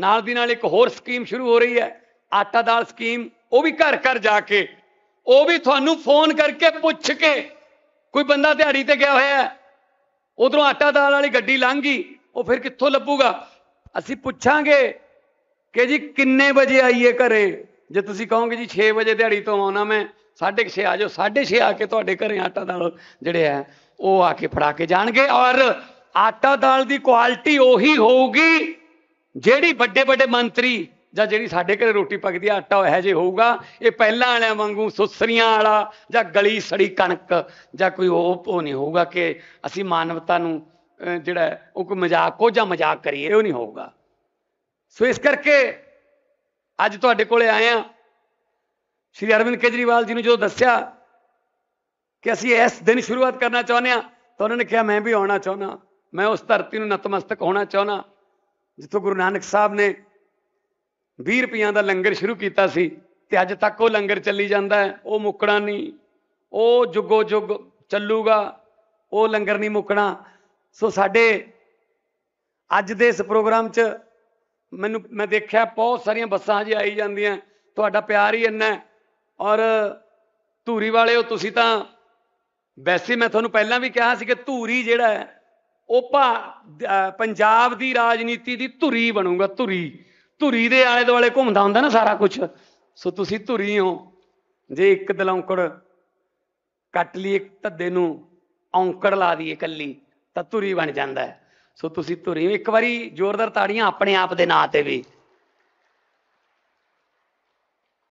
ਨਾਲ ਦੀ ਨਾਲ ਇੱਕ ਹੋਰ ਸਕੀਮ ਸ਼ੁਰੂ ਹੋ ਰਹੀ ਹੈ ਆਟਾ ਦਾਲ ਸਕੀਮ ਉਹ ਵੀ ਘਰ ਘਰ ਜਾ ਕੇ ਉਹ ਵੀ ਤੁਹਾਨੂੰ ਫੋਨ ਕਰਕੇ ਪੁੱਛ ਕੇ ਕੋਈ ਬੰਦਾ ਦਿਹਾੜੀ ਤੇ ਗਿਆ ਹੋਇਆ ਹੈ ਉਧਰੋਂ ਆਟਾ ਦਾਲ ਵਾਲੀ ਗੱਡੀ ਲੰਘ ਗਈ ਉਹ ਫਿਰ ਕਿੱਥੋਂ ਲੱਭੂਗਾ ਅਸੀਂ ਪੁੱਛਾਂਗੇ ਕਿ ਜੀ ਕਿੰਨੇ ਵਜੇ ਆਈਏ ਘਰੇ ਜੇ ਤੁਸੀਂ ਕਹੋਗੇ ਜੀ 6 ਵਜੇ ਦਿਹਾੜੀ ਤੋਂ ਆਉਣਾ ਮੈਂ 6:30 ਆ ਜਾਓ 6:30 ਆ ਕੇ ਤੁਹਾਡੇ ਘਰੇ ਆਟਾ ਦਾਲ ਜਿਹੜੇ ਆ ਉਹ ਆ ਕੇ ਫੜਾ ਕੇ ਜਾਣਗੇ ਔਰ ਆਟਾ ਦਾਲ ਦੀ ਕੁਆਲਿਟੀ ਉਹੀ ਹੋਊਗੀ ਜਿਹੜੀ ਵੱਡੇ ਵੱਡੇ ਮੰਤਰੀ ਜਾਂ ਜਿਹੜੀ ਸਾਡੇ ਘਰੇ ਰੋਟੀ ਪੱਕਦੀ ਆ ਆਟਾ ਇਹ ਜੇ ਹੋਊਗਾ ਇਹ ਪਹਿਲਾਂ ਵਾਲਿਆਂ ਵਾਂਗੂ ਸੁਸਰੀਆਂ ਵਾਲਾ ਜਾਂ ਗਲੀ ਸੜੀ ਕਣਕ ਜਾਂ ਕੋਈ ਉਹ ਉਹ ਨਹੀਂ ਹੋਊਗਾ ਕਿ ਅਸੀਂ ਮਾਨਵਤਾ ਨੂੰ ਜਿਹੜਾ ਉਹ ਕੋਈ ਮਜ਼ਾਕ ਕੋ ਜਾਂ ਮਜ਼ਾਕ ਕਰੀਏ ਉਹ ਨਹੀਂ ਹੋਊਗਾ ਸੋ ਇਸ ਕਰਕੇ ਅੱਜ ਤੁਹਾਡੇ ਕੋਲੇ ਆਏ ਆ ਸ਼੍ਰੀ ਅਰਵਿੰਦ ਕੇਜਰੀਵਾਲ ਜੀ ਨੂੰ ਜਦੋਂ ਦੱਸਿਆ ਕਿ ਅਸੀਂ ਇਸ ਦਿਨ ਸ਼ੁਰੂਆਤ ਕਰਨਾ ਚਾਹੁੰਦੇ ਆ ਤਾਂ ਉਹਨਾਂ ਨੇ ਕਿਹਾ ਮੈਂ ਵੀ ਆਉਣਾ ਚਾਹੁੰਦਾ ਮੈਂ ਉਸ ਧਰਤੀ ਨੂੰ ਨਤਮਸਤਕ ਹੋਣਾ ਚਾਹੁੰਦਾ ਜਿੱਥੋਂ ਗੁਰੂ ਨਾਨਕ ਸਾਹਿਬ ਨੇ 20 ਰੁਪਈਆਂ ਦਾ ਲੰਗਰ ਸ਼ੁਰੂ ਕੀਤਾ ਸੀ ਤੇ ਅੱਜ ਤੱਕ ਉਹ ਲੰਗਰ ਚੱਲੀ ਜਾਂਦਾ ਹੈ ਉਹ ਮੁੱਕਣਾ ਨਹੀਂ ਉਹ ਜੁਗੋ ਜੁਗ ਚੱਲੂਗਾ ਉਹ ਲੰਗਰ ਨਹੀਂ ਮੁੱਕਣਾ ਸੋ ਸਾਡੇ ਅੱਜ ਦੇ ਇਸ ਪ੍ਰੋਗਰਾਮ 'ਚ ਮੈਨੂੰ ਮੈਂ ਦੇਖਿਆ ਬਹੁਤ ਸਾਰੀਆਂ ਬੱਸਾਂ ਹਜੇ ਆਈ ਜਾਂਦੀਆਂ ਤੁਹਾਡਾ ਪਿਆਰ ਹੀ ਇੰਨਾ ਔਰ ਧੂਰੀ ਵਾਲਿਓ ਤੁਸੀਂ ਤਾਂ ਵੈਸੇ ਮੈਂ ਤੁਹਾਨੂੰ ਪਹਿਲਾਂ ਵੀ ਕਿਹਾ ਸੀ ਕਿ ਧੂਰੀ ਜਿਹੜਾ ਹੈ ਉਹ ਭਾ ਪੰਜਾਬ ਦੀ ਰਾਜਨੀਤੀ ਦੀ ਧੁਰੀ ਬਣੂਗਾ ਧੁਰੀ ਧੁਰੀ ਦੇ ਆਲੇ ਦੁਆਲੇ ਘੁੰਮਦਾ ਹੁੰਦਾ ਨਾ ਸਾਰਾ ਕੁਝ ਸੋ ਤੁਸੀਂ ਧੁਰੀ ਹੋ ਜੇ ਇੱਕ ਦਲੌਂਕੜ ਕੱਟ ਲਈ ਇੱਕ ਧੱਦੇ ਨੂੰ ਔਂਕੜ ਲਾ ਦਈਏ ਕੱਲੀ ਤਾਂ ਧੁਰੀ ਬਣ ਜਾਂਦਾ ਹੈ ਸੋ ਤੁਸੀਂ ਧੁਰੀ ਇੱਕ ਵਾਰੀ ਜ਼ੋਰਦਾਰ ਤਾੜੀਆਂ ਆਪਣੇ ਆਪ ਦੇ ਨਾਂ ਤੇ ਵੀ